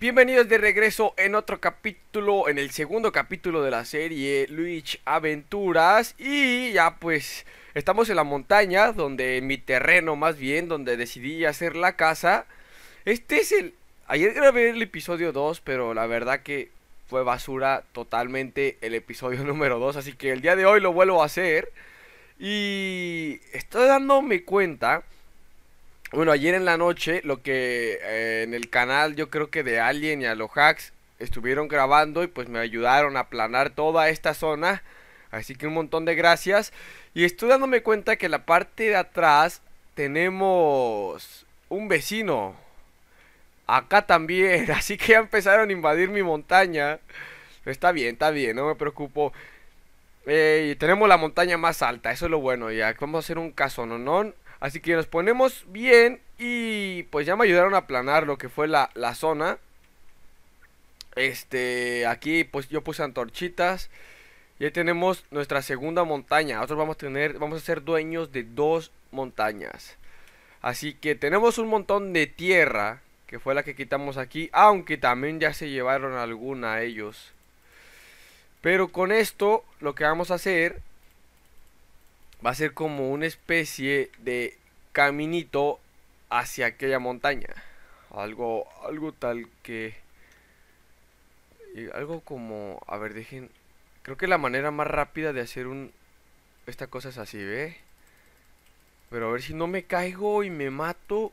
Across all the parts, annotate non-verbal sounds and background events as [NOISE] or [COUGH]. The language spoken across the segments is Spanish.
Bienvenidos de regreso en otro capítulo, en el segundo capítulo de la serie Luigi Aventuras Y ya pues estamos en la montaña, donde en mi terreno más bien, donde decidí hacer la casa Este es el... Ayer grabé el episodio 2, pero la verdad que fue basura totalmente el episodio [LAUGHS] número 2 Así que el día de hoy lo vuelvo a hacer Y estoy dándome cuenta bueno, ayer en la noche, lo que eh, en el canal yo creo que de Alien y a los hacks estuvieron grabando y pues me ayudaron a aplanar toda esta zona. Así que un montón de gracias. Y estoy dándome cuenta que en la parte de atrás tenemos un vecino. Acá también. [LAUGHS] Así que ya empezaron a invadir mi montaña. está bien, está bien, no me preocupo. Eh, y tenemos la montaña más alta, eso es lo bueno. Ya vamos a hacer un caso, no, no. Así que nos ponemos bien y pues ya me ayudaron a aplanar lo que fue la, zona. Este, aquí pues yo puse antorchitas. Y ahí tenemos nuestra segunda montaña. Nosotros vamos a tener, vamos a ser dueños de dos montañas. Así que tenemos un montón de tierra, que fue la que quitamos aquí, aunque también ya se llevaron alguna a ellos. Pero con esto lo que vamos a hacer va a ser como una especie de caminito hacia aquella montaña. Algo, algo tal que... Eh, algo como... A ver, dejen... Creo que la manera más rápida de hacer un... Esta cosa es así, ¿ve? Pero a ver si no me caigo y me mato.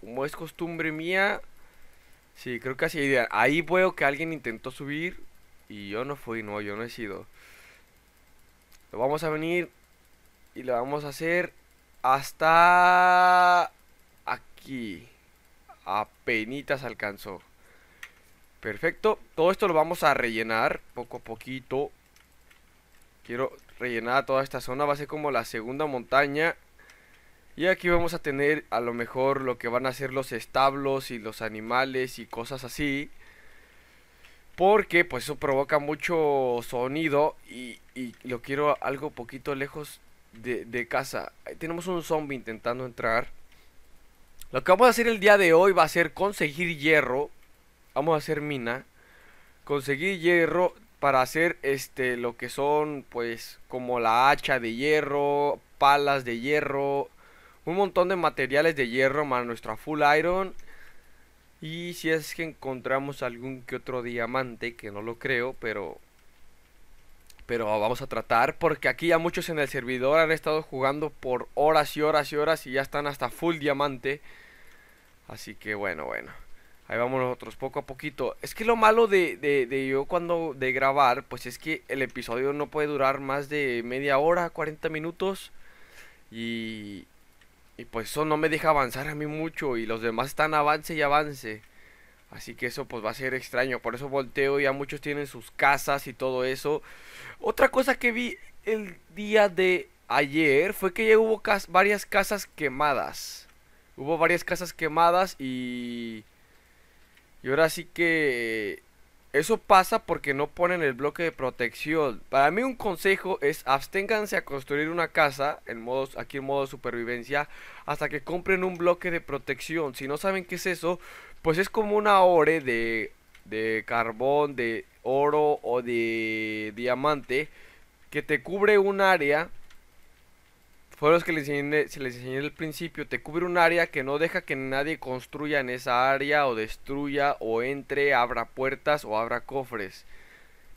Como es costumbre mía. Sí, creo que así idea. Ahí veo que alguien intentó subir. Y yo no fui, no, yo no he sido. Vamos a venir y lo vamos a hacer hasta aquí. Apenitas alcanzó. Perfecto. Todo esto lo vamos a rellenar poco a poquito. Quiero rellenar toda esta zona. Va a ser como la segunda montaña. Y aquí vamos a tener a lo mejor lo que van a ser los establos y los animales y cosas así. Porque pues eso provoca mucho sonido y, y lo quiero algo poquito lejos de, casa. Tenemos un zombie intentando entrar. Lo que vamos a hacer el día de hoy va a ser conseguir hierro. Vamos a hacer mina. Conseguir hierro para hacer este lo que son pues como la hacha de hierro, palas de hierro, un montón de materiales de hierro para nuestra full iron. Y si es que encontramos algún que otro diamante, que no lo creo, pero pero vamos a tratar porque aquí ya muchos en el servidor han estado jugando por horas y horas y horas y ya están hasta full diamante. Así que bueno, bueno. Ahí vamos nosotros poco a poquito. Es que lo malo de, yo cuando de grabar, pues es que el episodio no puede durar más de media hora, 40 minutos. Y, y pues eso no me deja avanzar a mí mucho y los demás están avance y avance. Así que eso pues va a ser extraño. Por eso volteo, ya muchos tienen sus casas y todo eso. Otra cosa que vi el día de ayer fue que ya hubo varias casas quemadas. Hubo varias casas quemadas y... Y ahora sí que eso pasa porque no ponen el bloque de protección. Para mí un consejo es absténganse a construir una casa, en modo, aquí en modo supervivencia, hasta que compren un bloque de protección. Si no saben qué es eso, pues es como una ore de, de carbón, de oro o de diamante que te cubre un área fue los que les enseñé, se les enseñé al principio. Te cubre un área que no deja que nadie construya en esa área o destruya o entre, abra puertas o abra cofres.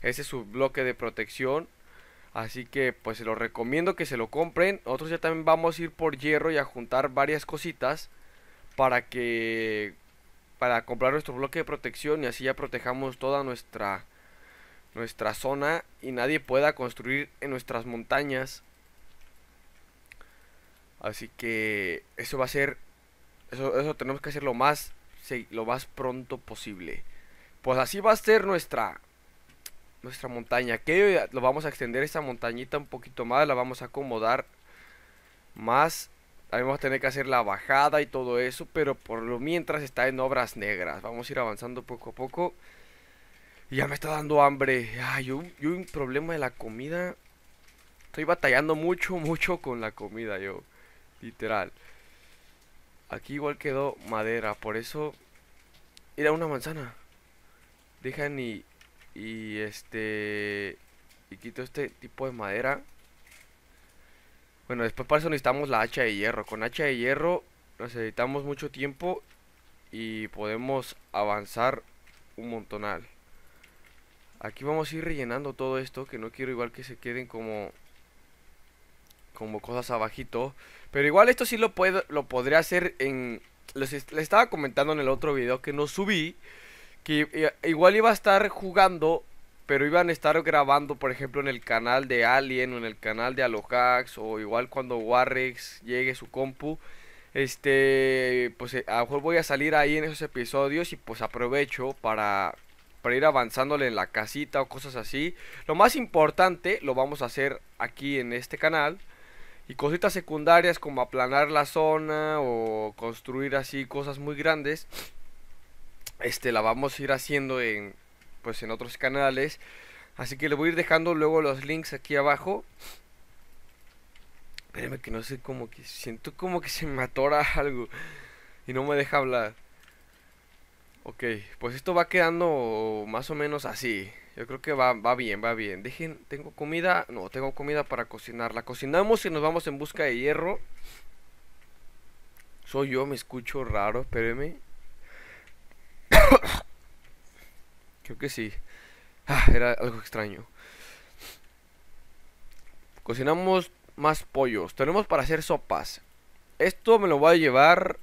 Ese es su bloque de protección. Así que pues se lo recomiendo que se lo compren. Nosotros ya también vamos a ir por hierro y a juntar varias cositas para que para comprar nuestro bloque de protección y así ya protejamos toda nuestra nuestra zona y nadie pueda construir en nuestras montañas. Así que eso va a ser, eso, tenemos que hacerlo más, lo más pronto posible. Pues así va a ser nuestra, nuestra montaña. Que lo vamos a extender esta montañita un poquito más, la vamos a acomodar más. También vamos a tener que hacer la bajada y todo eso, pero por lo mientras está en obras negras. Vamos a ir avanzando poco a poco. ya me está dando hambre. Ay, yo, un problema de la comida. Estoy batallando mucho, [LAUGHS] mucho con la comida yo. Literal. Aquí igual quedó madera, por eso... Era una manzana. Dejan y... Y este... Y quito este tipo de madera. Bueno, después para eso necesitamos la hacha de hierro. Con hacha de hierro necesitamos mucho tiempo y podemos avanzar un montonal. Aquí vamos a ir rellenando todo esto, que no quiero igual que se queden como como cosas abajito. Pero igual esto sí lo, puedo, lo podría hacer en... Les, estaba comentando en el otro video que no subí. Que igual iba a estar jugando pero iban a estar grabando, por ejemplo, en el canal de Alien o en el canal de Alohax o igual cuando Warrex llegue su compu. Este, pues eh, a lo mejor voy a salir ahí en esos episodios y pues aprovecho para, para ir avanzándole en la casita o cosas así. Lo más importante lo vamos a hacer aquí en este canal. Y cositas secundarias como aplanar la zona o construir así cosas muy grandes, este la vamos a ir haciendo en pues en otros canales. Así que le voy a ir dejando luego los links aquí abajo. Espérenme que no sé cómo que siento como que se me atora [LAUGHS] algo y no me deja hablar. Ok, pues esto va quedando más o menos así. Yo creo que va, bien, va bien. Dejen, tengo comida. No, tengo comida para cocinar. La cocinamos y nos vamos en busca de hierro. Soy yo, me escucho raro, espérenme. [COUGHS] creo que sí. Ah, era algo extraño. Cocinamos más pollos. Tenemos para hacer sopas. Esto me lo voy a llevar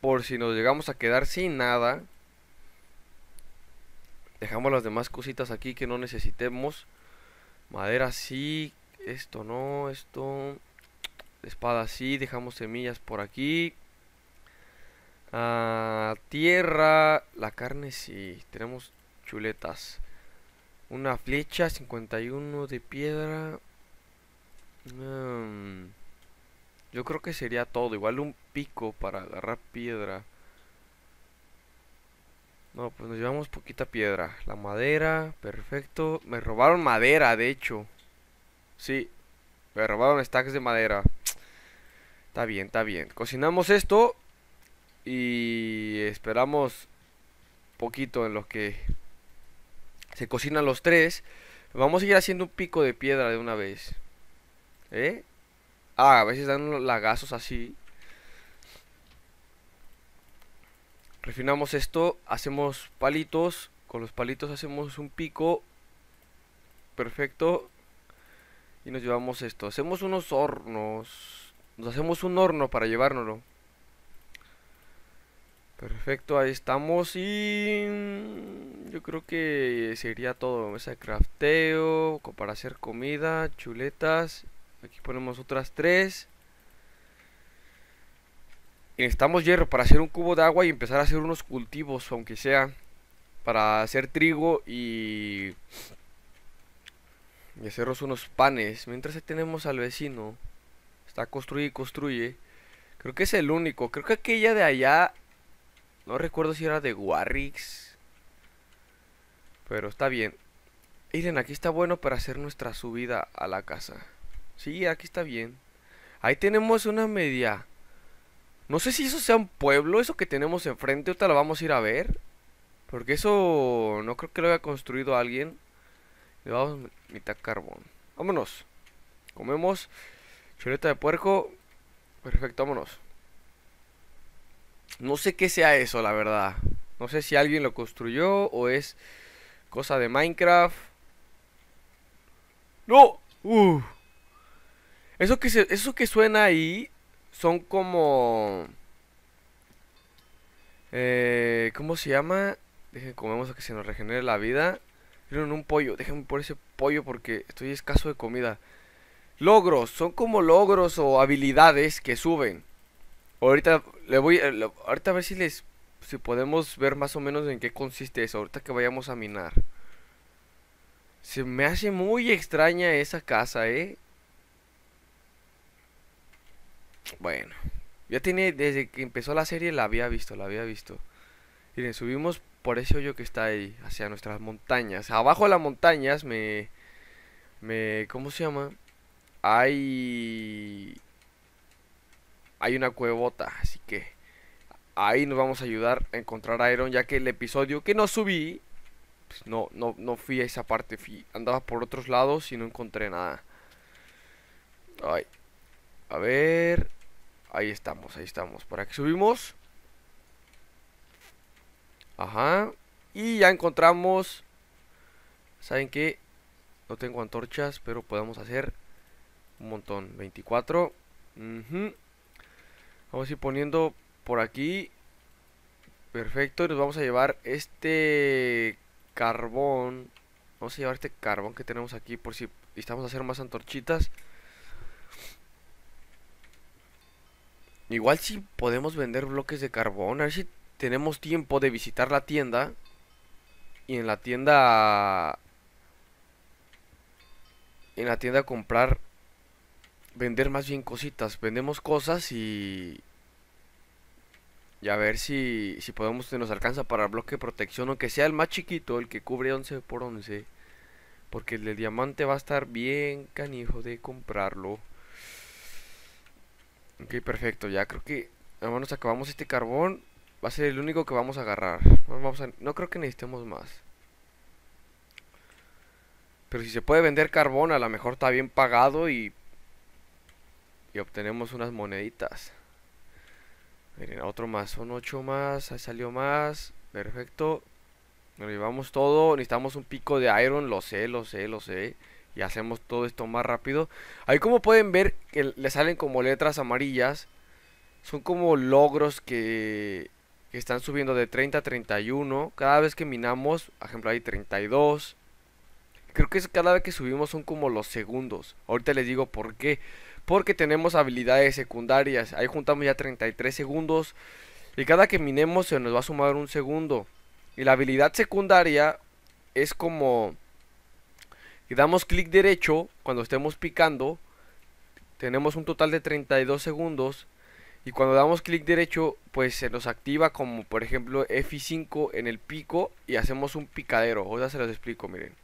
por si nos llegamos a quedar sin nada. Dejamos las demás cositas aquí que no necesitemos. Madera sí, esto no, esto... Espada sí, dejamos semillas por aquí. Ah, tierra, la carne sí, tenemos chuletas. Una flecha, 51 de piedra. Mm, yo creo que sería todo. Igual un pico para agarrar piedra. No, pues nos llevamos poquita piedra. La madera, perfecto. Me robaron madera, de hecho. Sí, me robaron stacks de madera. Está bien, está bien. Cocinamos esto y esperamos poquito en lo que se cocinan los tres. Vamos a ir haciendo un pico de piedra de una vez. ¿Eh? Ah, a veces dan lagazos así. refinamos esto, hacemos palitos, con los palitos hacemos un pico, perfecto, y nos llevamos esto, hacemos unos hornos, nos hacemos un horno para llevárnoslo. Perfecto, ahí estamos y yo creo que sería todo, mesa de crafteo, para hacer comida, chuletas, aquí ponemos otras tres necesitamos hierro para hacer un cubo de agua y empezar a hacer unos cultivos, aunque sea para hacer trigo y, y hacernos unos panes. Mientras tenemos al vecino, está construye y construye. Creo que es el único. Creo que aquella de allá, no recuerdo si era de Warrix, pero está bien. Miren, aquí está bueno para hacer nuestra subida a la casa. Sí, aquí está bien. Ahí tenemos una media no sé si eso sea un pueblo, eso que tenemos enfrente, ahorita lo vamos a ir a ver. Porque eso no creo que lo haya construido alguien. Le vamos mitad carbón. Vámonos. Comemos chuleta de puerco. Perfecto, vámonos. No sé qué sea eso, la verdad. No sé si alguien lo construyó o es cosa de Minecraft. ¡No! Uh. Eso, que eso que suena ahí son como... Eh, ¿Cómo se llama? Dejen, comemos a que se nos regenere la vida. en un pollo. Déjenme por ese pollo porque estoy escaso de comida. Logros. Son como logros o habilidades que suben. Ahorita le voy... Eh, ahorita a ver si les... Si podemos ver más o menos en qué consiste eso. Ahorita que vayamos a minar. Se me hace muy extraña esa casa, ¿eh? Bueno, ya tiene, desde que empezó la serie la había visto, la había visto. Miren, subimos por ese hoyo que está ahí, hacia nuestras montañas. Abajo de las montañas me... me ¿Cómo se llama? Hay... Hay una cuevota, así que... Ahí nos vamos a ayudar a encontrar a Aeron, ya que el episodio que no subí... Pues no, no, no fui a esa parte, andaba por otros lados y no encontré nada. Ay, a ver. Ahí estamos, ahí estamos. Por aquí subimos. Ajá. Y ya encontramos. ¿Saben que No tengo antorchas, pero podemos hacer un montón. 24. Vamos a ir poniendo por aquí. Perfecto. Y nos vamos a llevar este carbón. Vamos a llevar este carbón que tenemos aquí por si necesitamos hacer más antorchitas. Igual si podemos vender bloques de carbón. A ver si tenemos tiempo de visitar la tienda. Y en la tienda... En la tienda comprar... Vender más bien cositas. Vendemos cosas y... Y a ver si, si podemos, nos alcanza para el bloque de protección, aunque sea el más chiquito, el que cubre 11 por 11. Porque el de diamante va a estar bien canijo de comprarlo. Ok, perfecto, ya creo que Vamos ah, nos acabamos este carbón Va a ser el único que vamos a agarrar no, vamos a, no creo que necesitemos más Pero si se puede vender carbón A lo mejor está bien pagado y Y obtenemos unas moneditas Miren, otro más Son ocho más, ahí salió más Perfecto Nos llevamos todo Necesitamos un pico de iron, lo sé, lo sé, lo sé y hacemos todo esto más rápido. Ahí como pueden ver, que le salen como letras amarillas. Son como logros que, están subiendo de 30 a 31. Cada vez que minamos, ejemplo, hay 32. Creo que es cada vez que subimos son como los segundos. Ahorita les digo por qué. Porque tenemos habilidades secundarias. Ahí juntamos ya 33 segundos. Y cada que minemos se nos va a sumar un segundo. Y la habilidad secundaria es como damos clic derecho cuando estemos picando, tenemos un total de 32 segundos y cuando damos clic derecho pues se nos activa como por ejemplo F5 en el pico y hacemos un picadero, ahora se los explico miren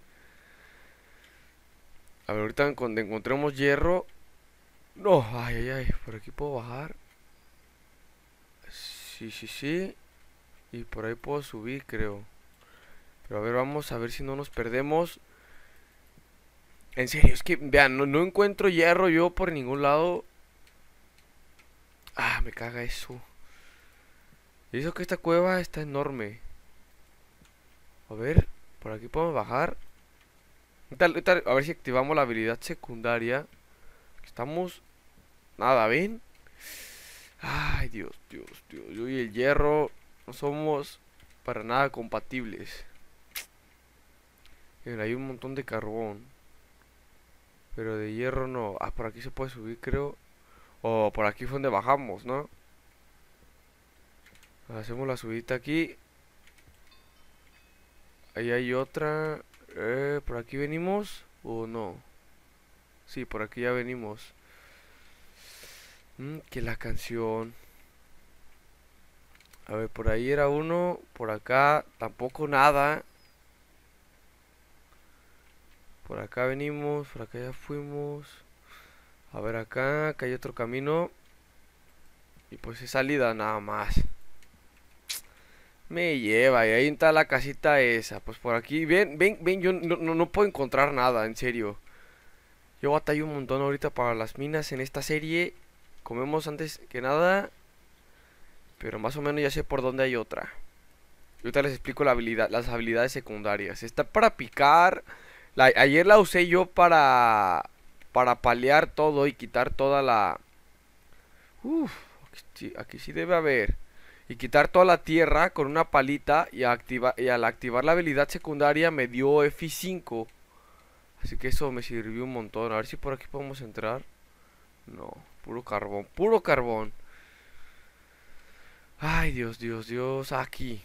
a ver ahorita cuando encontremos hierro no, ay ay ay, por aquí puedo bajar sí sí sí y por ahí puedo subir creo pero a ver vamos a ver si no nos perdemos en serio, es que, vean, no, encuentro hierro yo por ningún lado. Ah, me caga eso. Y eso que esta cueva está enorme. A ver, por aquí podemos bajar. a ver si activamos la habilidad secundaria. Estamos... Nada, ¿ven? Ay, Dios, Dios, Dios. Yo y el hierro no somos para nada compatibles. pero hay un montón de carbón. Pero de hierro no. Ah, por aquí se puede subir, creo. O por aquí fue donde bajamos, ¿no? Hacemos la subida aquí. Ahí hay otra. Eh, ¿Por aquí venimos? ¿O no? Sí, por aquí ya venimos. ¿Qué mm, que la canción. A ver, por ahí era uno. Por acá tampoco nada. Por acá venimos, por acá ya fuimos. A ver acá, acá hay otro camino. Y pues es salida nada más. Me lleva, y ahí está la casita esa. Pues por aquí, ven, ven, ven, yo no, no, puedo encontrar nada, en serio. Yo batallo un montón ahorita para las minas en esta serie. Comemos antes que nada. Pero más o menos ya sé por dónde hay otra. Yo ahorita les explico la habilidad, las habilidades secundarias. Está para picar ayer la usé yo para para palear todo y quitar toda la... Uf, aquí, sí debe haber. Y quitar toda la tierra con una palita y, y al activar la habilidad secundaria me dio F5. Así que eso me sirvió un montón. A ver si por aquí podemos entrar. No, puro carbón, puro carbón. Ay, Dios, Dios, Dios, aquí.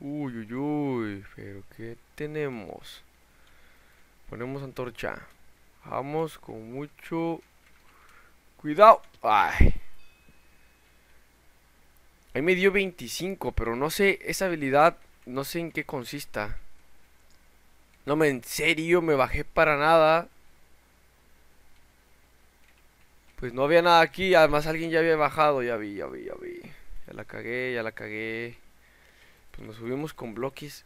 Uy, uy, uy, pero ¿qué tenemos? Ponemos antorcha. Vamos con mucho cuidado. Ay. Ahí me dio 25, pero no sé, esa habilidad, no sé en qué consista. No, me en serio, me bajé para nada. Pues no había nada aquí, además alguien ya había bajado, ya vi, ya vi, ya vi. Ya la cagué, ya la cagué. Pues, nos subimos con bloques.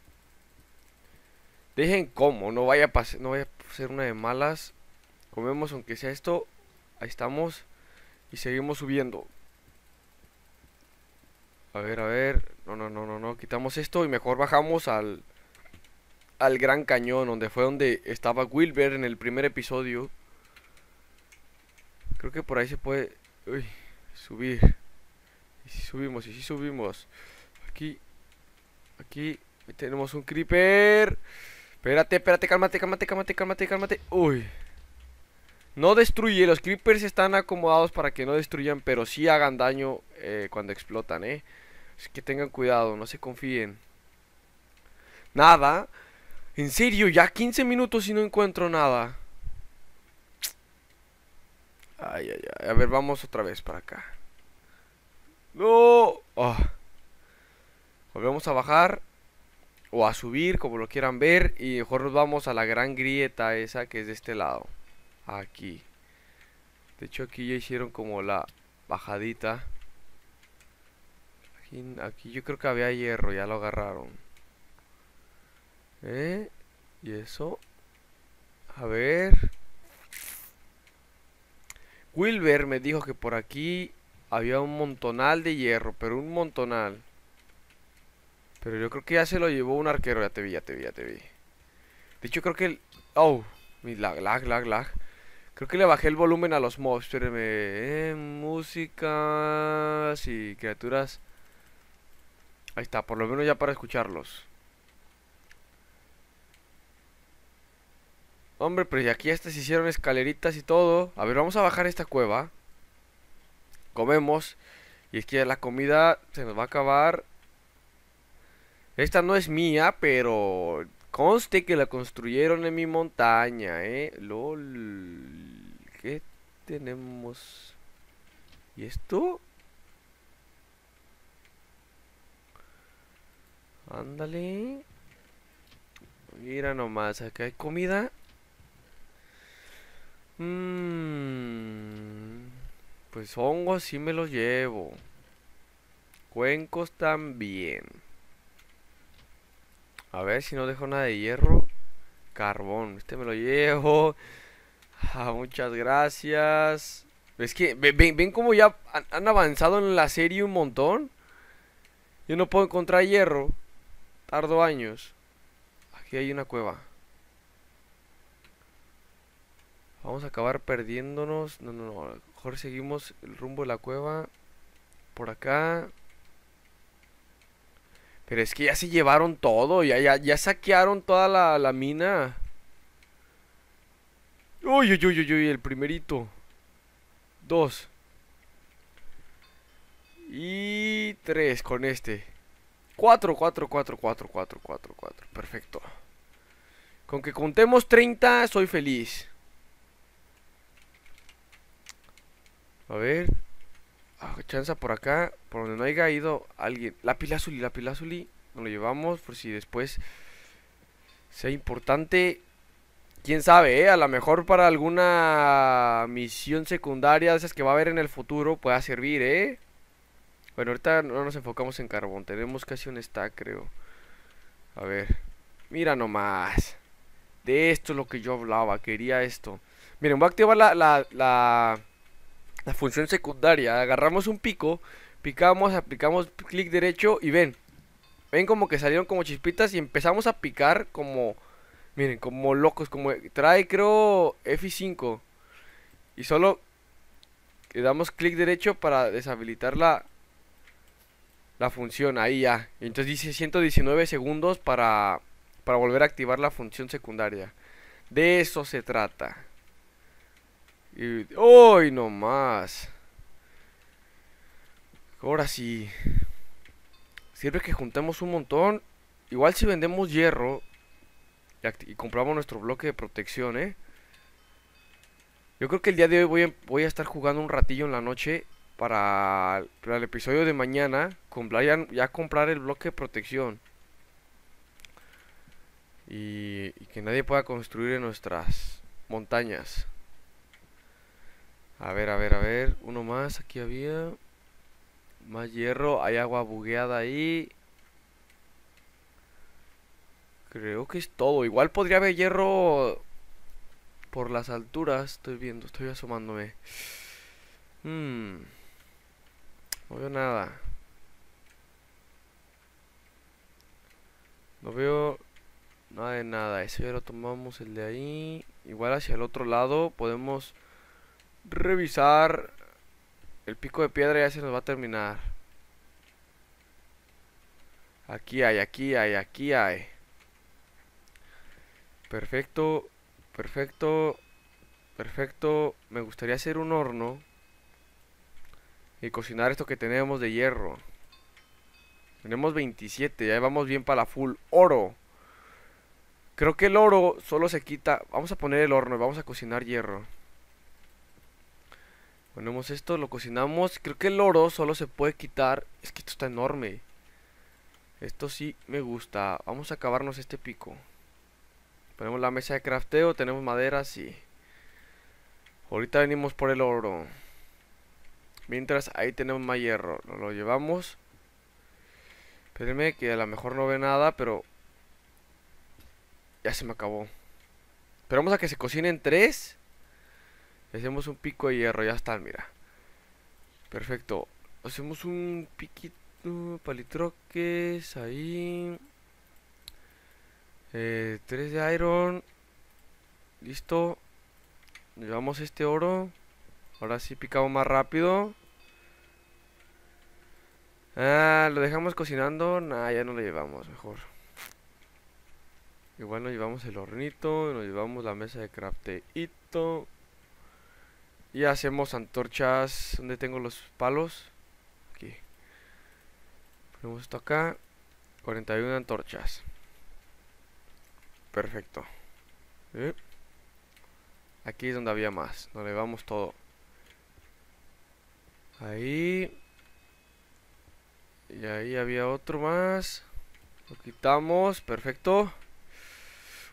Dejen como, no vaya, a no vaya a ser una de malas. Comemos aunque sea esto. Ahí estamos. Y seguimos subiendo. A ver, a ver. No, no, no, no, no. Quitamos esto y mejor bajamos al. Al Gran Cañón, donde fue donde estaba Wilber en el primer episodio. Creo que por ahí se puede. Uy, subir. Y si subimos, y si subimos. Aquí Aquí tenemos un creeper. Espérate, espérate, cálmate, cálmate, cálmate, cálmate, cálmate. Uy. No destruye, los creepers están acomodados para que no destruyan, pero sí hagan daño eh, cuando explotan, ¿eh? Así que tengan cuidado, no se confíen. Nada. En serio, ya 15 minutos y no encuentro nada. Ay, ay, ay. A ver, vamos otra vez para acá. No. Oh. Volvemos a bajar o a subir, como lo quieran ver. Y mejor nos vamos a la gran grieta esa que es de este lado. Aquí. De hecho aquí ya hicieron como la bajadita. Aquí, yo creo que había hierro, ya lo agarraron. ¿Eh? ¿Y eso? A ver. Wilber me dijo que por aquí había un montonal de hierro, pero un montonal. Pero yo creo que ya se lo llevó un arquero. Ya te vi, ya te vi, ya te vi. De hecho, creo que el... Oh, mi lag, lag, lag, lag. Creo que le bajé el volumen a los mobs. Espérenme. Eh, y criaturas. Ahí está, por lo menos ya para escucharlos. Hombre, pero pues, ya aquí se hicieron escaleritas y todo. A ver, vamos a bajar esta cueva. Comemos. Y es que la comida se nos va a acabar esta no es mía, pero conste que la construyeron en mi montaña, ¿eh? LOL. ¿Qué tenemos? ¿Y esto? Ándale. Mira nomás, acá hay comida. Mm, pues hongo sí me los llevo. Cuencos también. A ver si no dejo nada de hierro. Carbón, este me lo llevo. [LAUGHS] Ah, muchas gracias. Es que ven, ven cómo ya han avanzado en la serie un montón. Yo no puedo encontrar hierro. Tardo años. Aquí hay una cueva. Vamos a acabar perdiéndonos. No, no, no. Mejor seguimos el rumbo de la cueva. Por acá. Pero es que ya se llevaron todo, ya, saquearon toda la, la mina. Uy, uy, uy, uy, uy, el primerito. Dos. Y tres con este. Cuatro, cuatro, cuatro, cuatro, cuatro, cuatro, cuatro. Perfecto. Con que contemos 30, soy feliz. A ver. Ah, chanza por acá, por donde no haya ido alguien. La pilazuli, la pilazuli. Nos lo llevamos por si después sea importante. Quién sabe, ¿eh? A lo mejor para alguna misión secundaria de esas que va a haber en el futuro pueda servir, ¿eh? Bueno, ahorita no nos enfocamos en carbón. Tenemos casi un stack, creo. A ver. Mira nomás. De esto es lo que yo hablaba. Quería esto. Miren, voy a activar la, la la función secundaria. Agarramos un pico, picamos, aplicamos clic derecho y ven. Ven como que salieron como chispitas y empezamos a picar como... Miren, como locos, como... Trae creo F5. Y solo le damos clic derecho para deshabilitar la, la función. Ahí ya. Entonces dice 119 segundos para, para volver a activar la función secundaria. De eso se trata. Y hoy no más. Ahora sí. Siempre que juntemos un montón, igual si vendemos hierro y, compramos nuestro bloque de protección, ¿eh? Yo creo que el día de hoy voy a, estar jugando un ratillo en la noche para, el episodio de mañana. ya, ya, comprar el bloque de protección. Y, y que nadie pueda construir en nuestras montañas. A ver, a ver, a ver. Uno más, aquí había. Más hierro, hay agua bugueada ahí. Creo que es todo. Igual podría haber hierro por las alturas. Estoy viendo, estoy asomándome. Hmm, no veo nada. No veo nada de nada. Ese ya lo tomamos el de ahí. Igual hacia el otro lado podemos revisar. El pico de piedra ya se nos va a terminar. Aquí hay, aquí hay, aquí hay. Perfecto, perfecto, perfecto. Me gustaría hacer un horno y cocinar esto que tenemos de hierro. Tenemos 27, ya vamos bien para la full. Oro. Creo que el oro solo se quita. Vamos a poner el horno y vamos a cocinar hierro. Ponemos esto, lo cocinamos. Creo que el oro solo se puede quitar. Es que esto está enorme. Esto sí me gusta. Vamos a acabarnos este pico. Ponemos la mesa de crafteo. Tenemos madera, sí. Ahorita venimos por el oro. Mientras ahí tenemos más hierro. lo llevamos. Espérenme que a lo mejor no ve nada, pero... Ya se me acabó. Esperamos a que se cocinen tres. Hacemos un pico de hierro, ya está, mira. Perfecto. Hacemos un piquito, palitroques, ahí. Eh, 3 de iron. Listo. Llevamos este oro. Ahora sí picamos más rápido. Ah, lo dejamos cocinando. Nah, ya no lo llevamos, mejor. Igual nos llevamos el hornito, nos llevamos la mesa de crafteito. Y hacemos antorchas. donde tengo los palos? Aquí. Ponemos esto acá. 41 antorchas. Perfecto. Eh. Aquí es donde había más. Donde vamos todo. Ahí. Y ahí había otro más. Lo quitamos. Perfecto.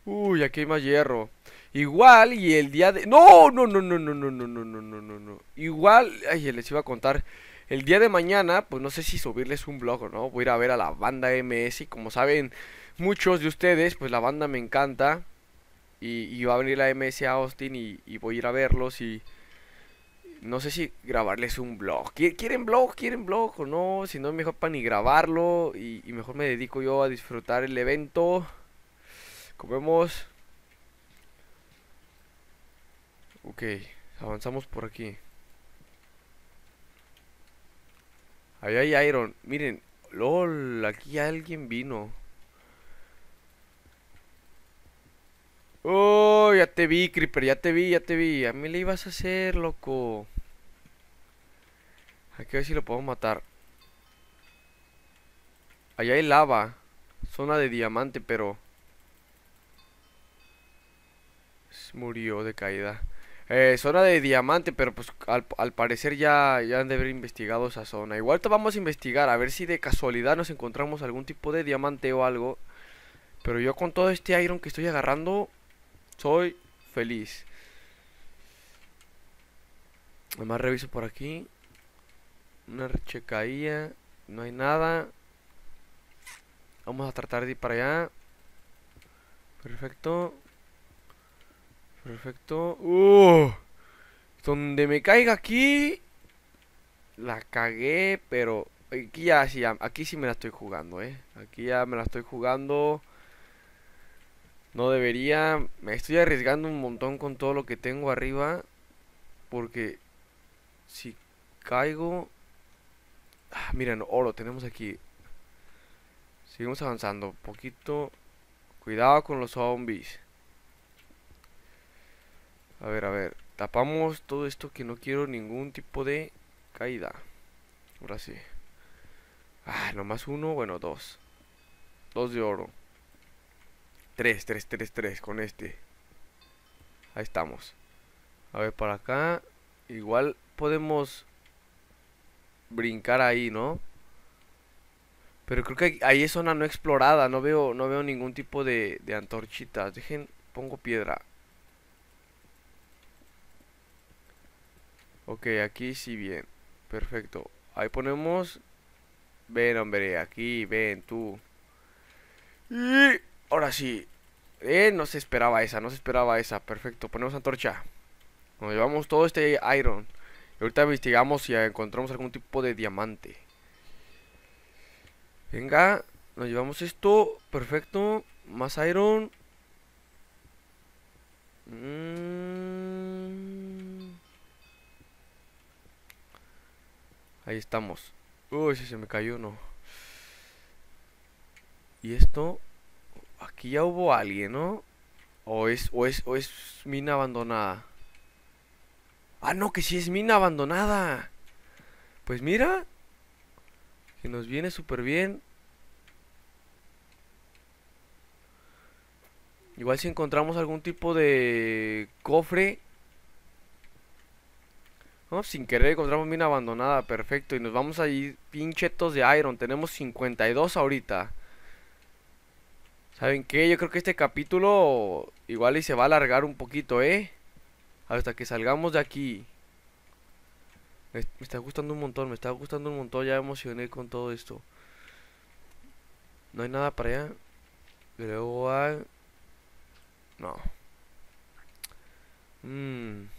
Uy, aquí hay más hierro. Igual y el día de... No, no, no, no, no, no, no, no, no, no, no, no. Igual, ay, les iba a contar. El día de mañana, pues no sé si subirles un blog o no. Voy a ir a ver a la banda MS y como saben muchos de ustedes, pues la banda me encanta. Y, y va a venir la MS a Austin y, voy a ir a verlos y... No sé si grabarles un blog. ¿Quieren blog? ¿Quieren blog o no? Si no, mejor para ni grabarlo. Y, y mejor me dedico yo a disfrutar el evento. Comemos... Ok, avanzamos por aquí. Ahí hay iron. Miren, lol, aquí alguien vino. Oh, ya te vi, Creeper, ya te vi, ya te vi. A mí le ibas a hacer, loco. Aquí a ver si lo podemos matar. Allá hay lava. Zona de diamante, pero... Murió de caída. Eh, zona de diamante, pero pues al, parecer ya, ya han de haber investigado esa zona. Igual te vamos a investigar, a ver si de casualidad nos encontramos algún tipo de diamante o algo. Pero yo con todo este iron que estoy agarrando, soy feliz. Además reviso por aquí. Una rechecaía. No hay nada. Vamos a tratar de ir para allá. Perfecto. Perfecto. Uh, donde me caiga aquí. La cagué, pero. Aquí ya, sí, aquí sí me la estoy jugando, eh. Aquí ya me la estoy jugando. No debería. Me estoy arriesgando un montón con todo lo que tengo arriba. Porque si caigo. Ah, miren, oro, tenemos aquí. Seguimos avanzando. Poquito. Cuidado con los zombies. A ver, a ver. Tapamos todo esto que no quiero ningún tipo de caída. Ahora sí. Ah, nomás uno, bueno, dos. Dos de oro. Tres, tres, tres, tres con este. Ahí estamos. A ver, para acá. Igual podemos brincar ahí, ¿no? Pero creo que ahí es zona no explorada. No veo, no veo ningún tipo de antorchitas. Dejen, pongo piedra. Ok, aquí sí bien. Perfecto. Ahí ponemos... Ven, hombre, aquí, ven, tú. Y... Ahora sí. Eh, no se esperaba esa, no se esperaba esa. Perfecto, ponemos antorcha. Nos llevamos todo este iron. Y ahorita investigamos si encontramos algún tipo de diamante. Venga, nos llevamos esto. Perfecto. Más iron. Mmm... Ahí estamos. Uy, se me cayó uno. Y esto... Aquí ya hubo alguien, ¿no? O es, o es, o es mina abandonada. Ah, no, que sí es mina abandonada. Pues mira. Que nos viene súper bien. Igual si encontramos algún tipo de cofre sin querer encontramos mina abandonada, perfecto. Y nos vamos a ir pinchetos de Iron. Tenemos 52 ahorita. ¿Saben qué? Yo creo que este capítulo igual y se va a alargar un poquito, ¿eh? Hasta que salgamos de aquí. Me está gustando un montón, me está gustando un montón. Ya emocioné con todo esto. No hay nada para allá. Luego hay... No. Mmm...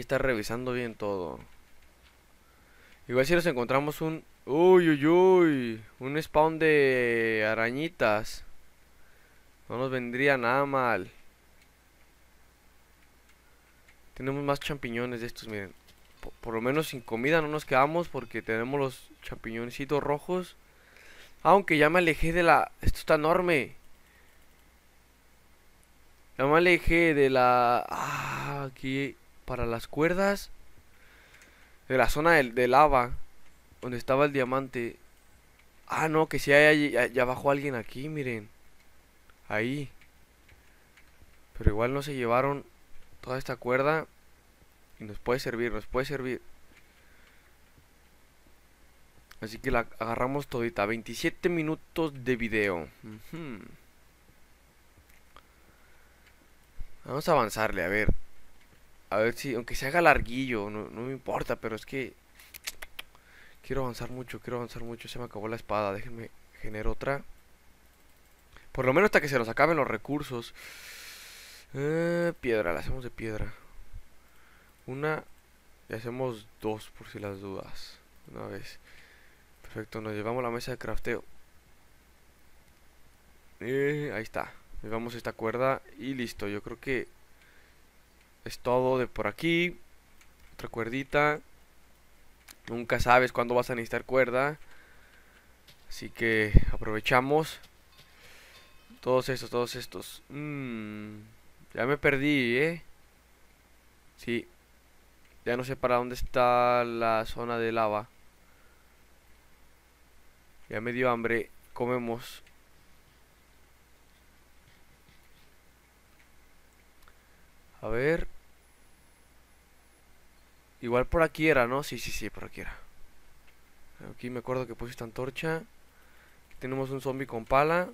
Está revisando bien todo. Igual si nos encontramos un... Uy, uy, uy. Un spawn de arañitas. No nos vendría nada mal. Tenemos más champiñones de estos, miren. Por, lo menos sin comida no nos quedamos porque tenemos los champiñoncitos rojos. Aunque ya me alejé de la... Esto está enorme. Ya me alejé de la... Ah, aquí para las cuerdas de la zona de, lava donde estaba el diamante. Ah, no, que si hay allá abajo alguien aquí, miren. Ahí. Pero igual no se llevaron toda esta cuerda. Y nos puede servir, nos puede servir. Así que la agarramos todita. 27 minutos de video. Vamos a avanzarle, a ver. A ver si, aunque se haga larguillo, no, me importa, pero es que... Quiero avanzar mucho, quiero avanzar mucho. Se me acabó la espada, déjenme generar otra. Por lo menos hasta que se nos acaben los recursos. Eh, piedra, la hacemos de piedra. Una y hacemos dos por si las dudas. Una vez. Perfecto, nos llevamos la mesa de crafteo. Eh, ahí está. Llevamos esta cuerda y listo. Yo creo que es todo de por aquí. Otra cuerdita. Nunca sabes cuándo vas a necesitar cuerda. Así que aprovechamos. Todos estos, todos estos. Mm, ya me perdí, ¿eh? Sí. Ya no sé para dónde está la zona de lava. Ya me dio hambre. Comemos. A ver. Igual por aquí era, ¿no? Sí, sí, sí, por aquí era. Aquí me acuerdo que puse esta antorcha. tenemos un zombie con pala.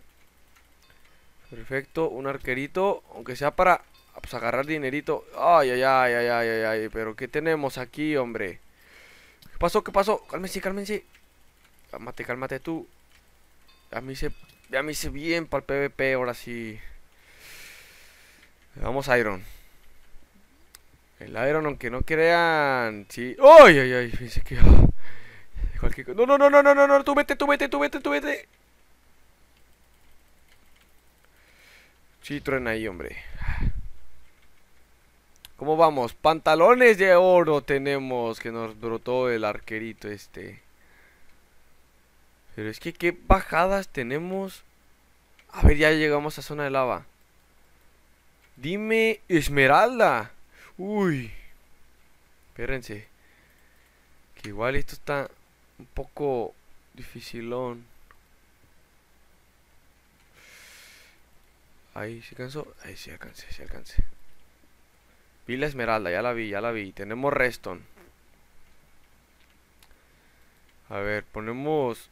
Perfecto, un arquerito. Aunque sea para pues, agarrar dinerito. Ay, ay, ay, ay, ay, ay, Pero ¿qué tenemos aquí, hombre? ¿Qué pasó? ¿Qué pasó? Cálmense, cálmense. Cálmate, cálmate tú. A mí se... Ya me hice bien para el PvP ahora sí. Vamos, Iron. El Iron, aunque no crean. Sí. ¡Ay, ay, ay! Ah, no, no, no, no, no, no, no, tú vete, tú vete, tú vete, tú vete. Sí, truena ahí, hombre. ¿Cómo vamos? Pantalones de oro tenemos que nos brotó el arquerito este. Pero es que qué bajadas tenemos. A ver, ya llegamos a zona de lava. Dime, Esmeralda. Uy. Espérense. Que igual esto está un poco dificilón. Ahí se cansó. Ahí se alcancé, sí alcancé. Vi la esmeralda, ya la vi, ya la vi. Tenemos Reston. A ver, ponemos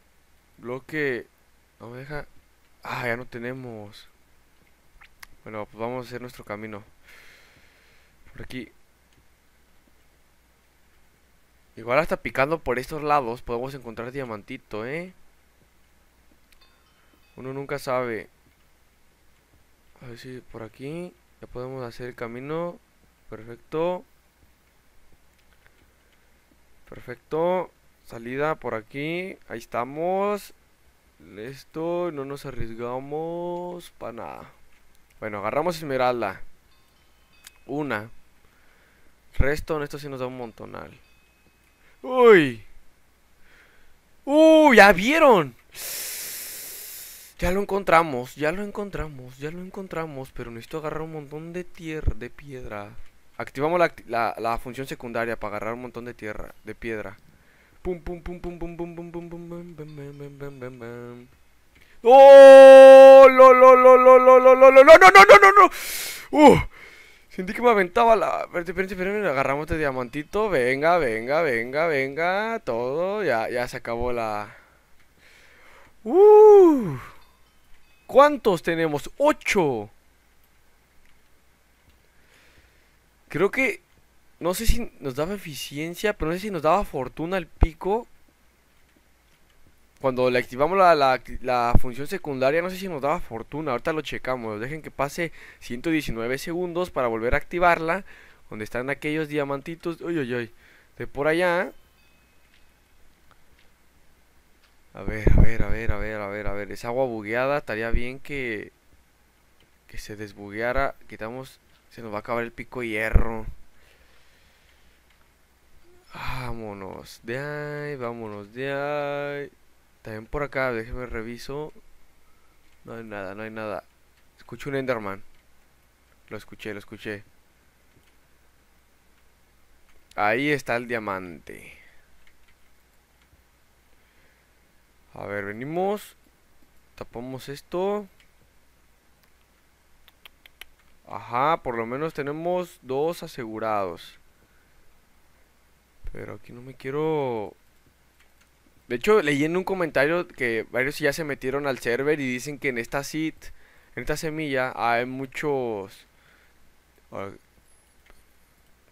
bloque. No me deja. Ah, ya no tenemos. Bueno, pues vamos a hacer nuestro camino. Por aquí. Igual hasta picando por estos lados podemos encontrar diamantito, ¿eh? Uno nunca sabe. A ver si por aquí ya podemos hacer el camino. Perfecto. Perfecto. Salida por aquí. Ahí estamos. Listo. No nos arriesgamos para nada. Bueno, agarramos esmeralda. Una en esto sí nos da un montonal. ¡Uy! ¡Uy! ¡Ya vieron! Ya lo encontramos, ya lo encontramos, ya lo encontramos. Pero necesito agarrar un montón de tierra, de piedra. Activamos la, función secundaria para agarrar un montón de tierra, de piedra. Pum, pum, pum, pum, pum, pum, pum, pum, pum, pum, pum, pum, pum, ¡Oh! ¡Lo, lo, lo, lo, lo, lo, lo, lo! ¡No, no, no, no, no! ¡Uh! Sentí que me aventaba la... Espérate, espérate, agarramos este diamantito. Venga, venga, venga, venga. Todo, ya, ya se acabó la... Uh, ¿Cuántos tenemos? ¡Ocho! Creo que... No sé si nos daba eficiencia, pero no sé si nos daba fortuna el pico cuando le activamos la, función secundaria, no sé si nos daba fortuna, ahorita lo checamos, dejen que pase 119 segundos para volver a activarla, donde están aquellos diamantitos, uy, uy, uy, de por allá. A ver, a ver, a ver, a ver, a ver, a ver, es agua bugueada, estaría bien que, que se desbugueara, quitamos, se nos va a acabar el pico hierro. Vámonos de ahí, vámonos de ahí. También por acá, déjeme reviso. No hay nada, no hay nada. Escucho un Enderman. Lo escuché, lo escuché. Ahí está el diamante. A ver, venimos. Tapamos esto. Ajá, por lo menos tenemos dos asegurados. Pero aquí no me quiero de hecho, leí en un comentario que varios ya se metieron al server y dicen que en esta seed, en esta semilla, hay muchos...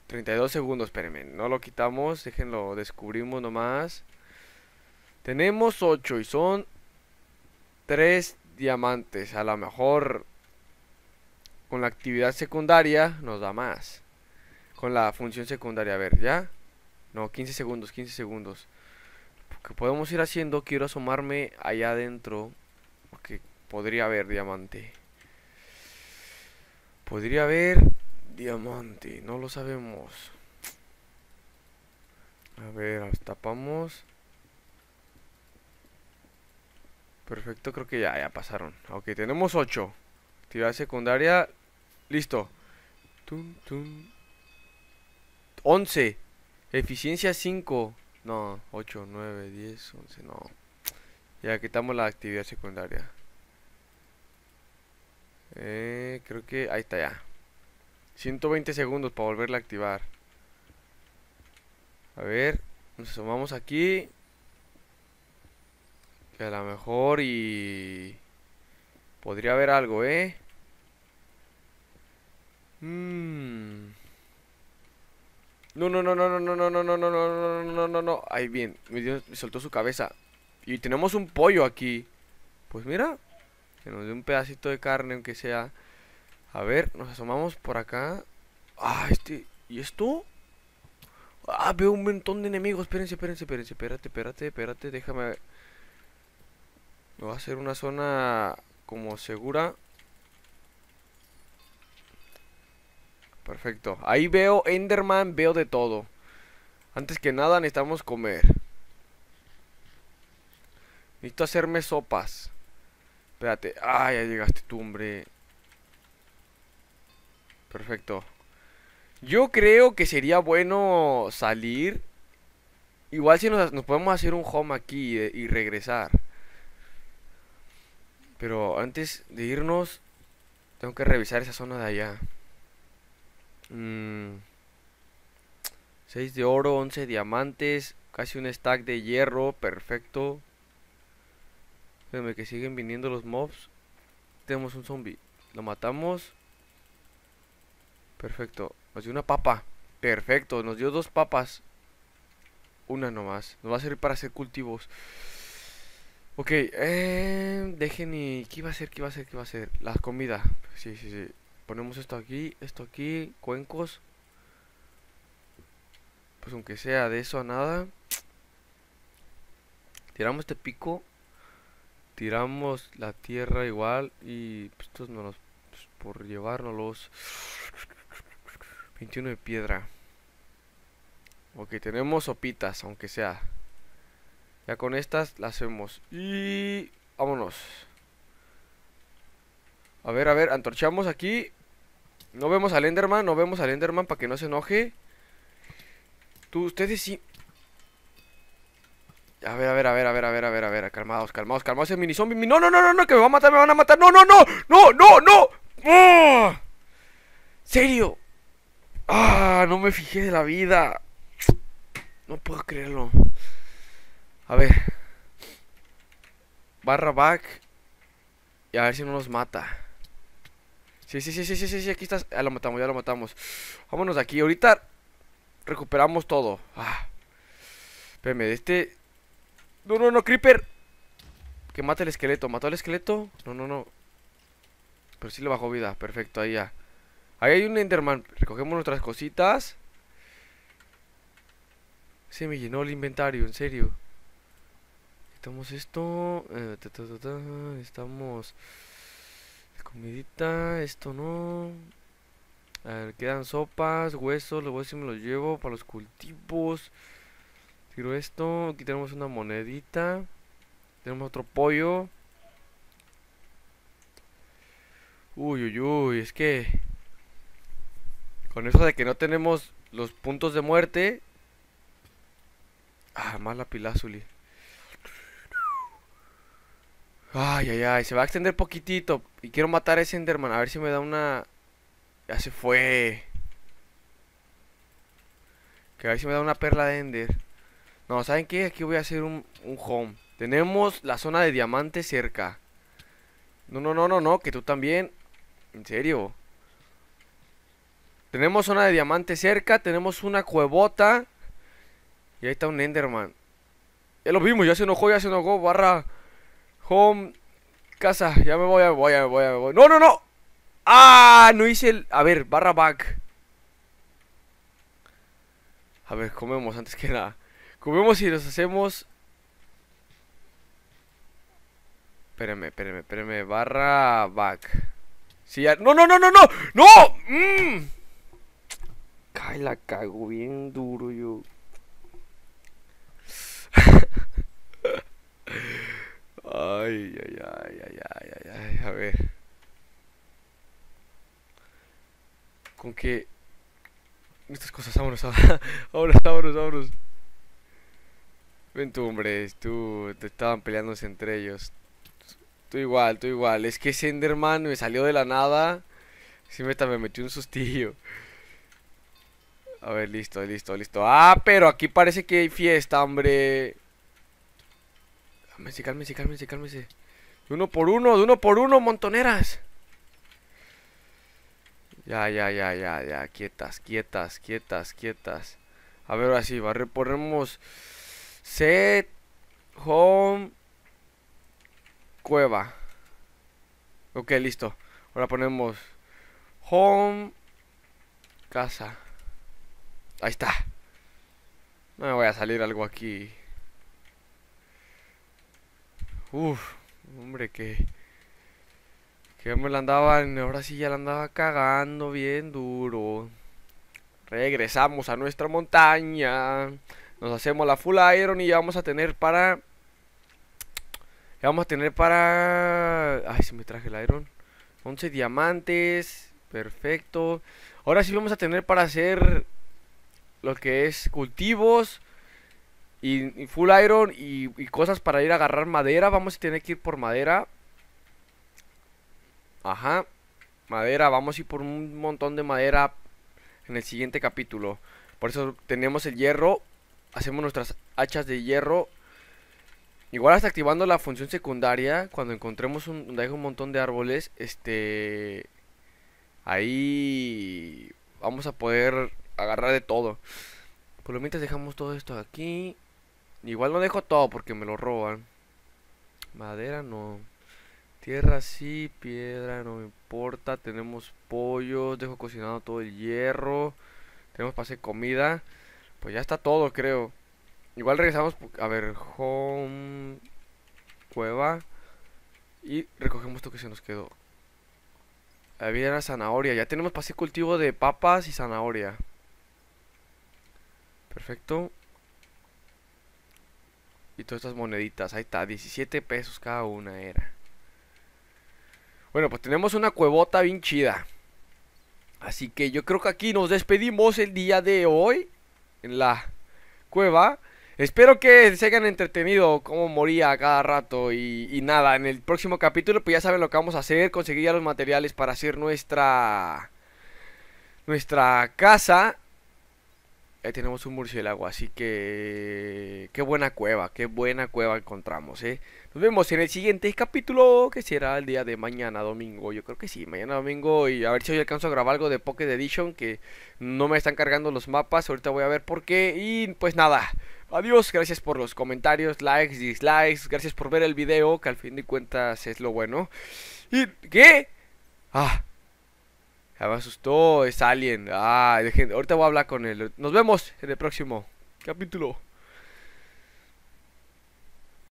32 ah, segundos, espérenme. No lo quitamos, déjenlo, descubrimos nomás. Tenemos 8 y son 3 diamantes. A lo mejor con la actividad secundaria nos da más. Con la función secundaria, a ver, ¿ya? No, 15 segundos, 15 segundos que podemos ir haciendo, quiero asomarme allá adentro. Porque podría haber diamante. Podría haber diamante, no lo sabemos. A ver, tapamos. Perfecto, creo que ya, ya pasaron. Ok, tenemos 8. Actividad secundaria. Listo. Tum, tum. 11. Eficiencia 5. No, 8, 9, 10, 11, no. Ya quitamos la actividad secundaria. Eh, creo que ahí está ya. 120 segundos para volverla a activar. A ver, nos sumamos aquí. Que a lo mejor y... Podría haber algo, ¿eh? Mmm... No, no, no, no, no, no, no, no, no, no, no, no, no, no, no. Ahí bien, me, dio, me soltó su cabeza. Y tenemos un pollo aquí. Pues mira, que nos dé un pedacito de carne, aunque sea. A ver, nos asomamos por acá. Ah, este. ¿Y esto? Ah, veo un montón de enemigos. Espérense, espérense, espérense. Espérate, espérate, espérate. Déjame. Me va a hacer una zona como segura. Perfecto. Ahí veo Enderman, veo de todo. Antes que nada necesitamos comer. Necesito hacerme sopas. Espérate. Ah, ya llegaste tú, hombre. Perfecto. Yo creo que sería bueno salir. Igual si nos, podemos hacer un home aquí y regresar. Pero antes de irnos, tengo que revisar esa zona de allá. 6 mm, de oro, 11 diamantes, casi un stack de hierro, perfecto. Espérame que siguen viniendo los mobs. Tenemos un zombie, lo matamos. Perfecto, nos dio una papa. Perfecto, nos dio dos papas. Una nomás, nos va a servir para hacer cultivos. Ok, eh, dejen y... ¿Qué iba a ser? ¿Qué iba a hacer? ¿Qué iba a hacer? La comida. Sí, sí, sí. Ponemos esto aquí, esto aquí, cuencos. Pues aunque sea de eso a nada. Tiramos este pico. Tiramos la tierra igual. Y pues, estos no los. Pues, por llevarnos los. 21 de piedra. Ok, tenemos sopitas, aunque sea. Ya con estas las hacemos. Y vámonos. A ver, a ver, antorchamos aquí. No vemos al Enderman, no vemos al Enderman para que no se enoje. Tú, ustedes sí. A ver, a ver, a ver, a ver, a ver, a ver, a ver, calmados, calmados, calmados. el mini zombie. No, no, no, no, que me va a matar, me van a matar. No, no, no, no, no, no. ¡Oh! ¿Serio? Ah, no me fijé de la vida. No puedo creerlo. A ver. Barra back. Y a ver si no nos mata. Sí, sí, sí, sí, sí, sí, aquí estás. Ya ah, lo matamos, ya lo matamos. Vámonos de aquí. Ahorita recuperamos todo. Ah. de este... No, no, no, Creeper. Que mata el esqueleto. ¿Mató el esqueleto? No, no, no. Pero sí le bajó vida. Perfecto, ahí ya. Ahí hay un Enderman. Recogemos nuestras cositas. Se me llenó el inventario, en serio. Quitamos esto. Eh, Estamos... Comidita, esto no. A ver, quedan sopas, huesos, los huesos si me los llevo para los cultivos. Tiro esto, aquí tenemos una monedita. Tenemos otro pollo. Uy, uy, uy, es que... Con eso de que no tenemos los puntos de muerte... Ah, mala la pilazuli. Ay, ay, ay, se va a extender poquitito. Y quiero matar a ese Enderman, a ver si me da una... Ya se fue. Que a ver si me da una perla de Ender. No, ¿saben qué? Aquí voy a hacer un, home. Tenemos la zona de diamante cerca. No, no, no, no, no, que tú también. En serio. Tenemos zona de diamante cerca, tenemos una cuevota. Y ahí está un Enderman. Ya lo vimos, ya se enojó, ya se enojó, barra... Home. Casa. Ya me voy, ya me voy, ya me voy, ya me voy. ¡No, no, no! ¡Ah! No hice el... A ver, barra back. A ver, comemos antes que nada. Comemos y nos hacemos... Espérame, espérame, espérame Barra back. Sí, ya... ¡No, no, no, no, no! ¡No! ¡Mmm! la cago bien duro yo. [LAUGHS] Ay, ay, ay, ay, ay, ay, ay, a ver. Con que... Estas cosas, vámonos, [LAUGHS] vámonos, vámonos, vámonos. Ven tú, hombre, tú, te estaban peleándose entre ellos. Tú igual, tú igual. Es que Senderman me salió de la nada. Sí, me metió un sustillo. A ver, listo, listo, listo. Ah, pero aquí parece que hay fiesta, hombre. Cálmese, cálmese, cálmese, cálmese. De uno por uno, de uno por uno, montoneras. Ya, ya, ya, ya, ya. Quietas, quietas, quietas, quietas. A ver, ahora sí, reponemos set, home, cueva. Ok, listo. Ahora ponemos home, casa. Ahí está. No me voy a salir algo aquí Uf, hombre, que. Que me la andaban. Ahora sí ya la andaba cagando bien duro. Regresamos a nuestra montaña. Nos hacemos la full iron y ya vamos a tener para. Ya vamos a tener para. Ay, se me traje el iron. 11 diamantes. Perfecto. Ahora sí vamos a tener para hacer lo que es cultivos. Y, full iron y, cosas para ir a agarrar madera. Vamos a tener que ir por madera. Ajá. Madera, vamos a ir por un montón de madera en el siguiente capítulo. Por eso tenemos el hierro. Hacemos nuestras hachas de hierro. Igual hasta activando la función secundaria. Cuando encontremos un, un montón de árboles. Este... Ahí vamos a poder agarrar de todo. Por lo menos dejamos todo esto aquí. Igual no dejo todo porque me lo roban. Madera no. Tierra sí, piedra no me importa. Tenemos pollo, dejo cocinado todo el hierro. Tenemos pase hacer comida. Pues ya está todo, creo. Igual regresamos, a ver, home, cueva. Y recogemos esto que se nos quedó. Había una zanahoria. Ya tenemos pase hacer cultivo de papas y zanahoria. Perfecto. Y todas estas moneditas, ahí está, 17 pesos cada una era. Bueno, pues tenemos una cuevota bien chida. Así que yo creo que aquí nos despedimos el día de hoy en la cueva. Espero que se hayan entretenido Como moría cada rato y, y, nada, en el próximo capítulo pues ya saben lo que vamos a hacer, conseguir ya los materiales para hacer nuestra nuestra casa ahí tenemos un murciélago, así que qué buena cueva, qué buena cueva encontramos, ¿eh? Nos vemos en el siguiente capítulo, que será el día de mañana domingo, yo creo que sí, mañana domingo y a ver si hoy alcanzo a grabar algo de Pocket Edition, que no me están cargando los mapas, ahorita voy a ver por qué y pues nada. Adiós, gracias por los comentarios, likes, dislikes, gracias por ver el video, que al fin de cuentas es lo bueno. ¿Y qué? Ah, me asustó, es Alien. Ah, dejen, ahorita voy a hablar con él. Nos vemos en el próximo capítulo.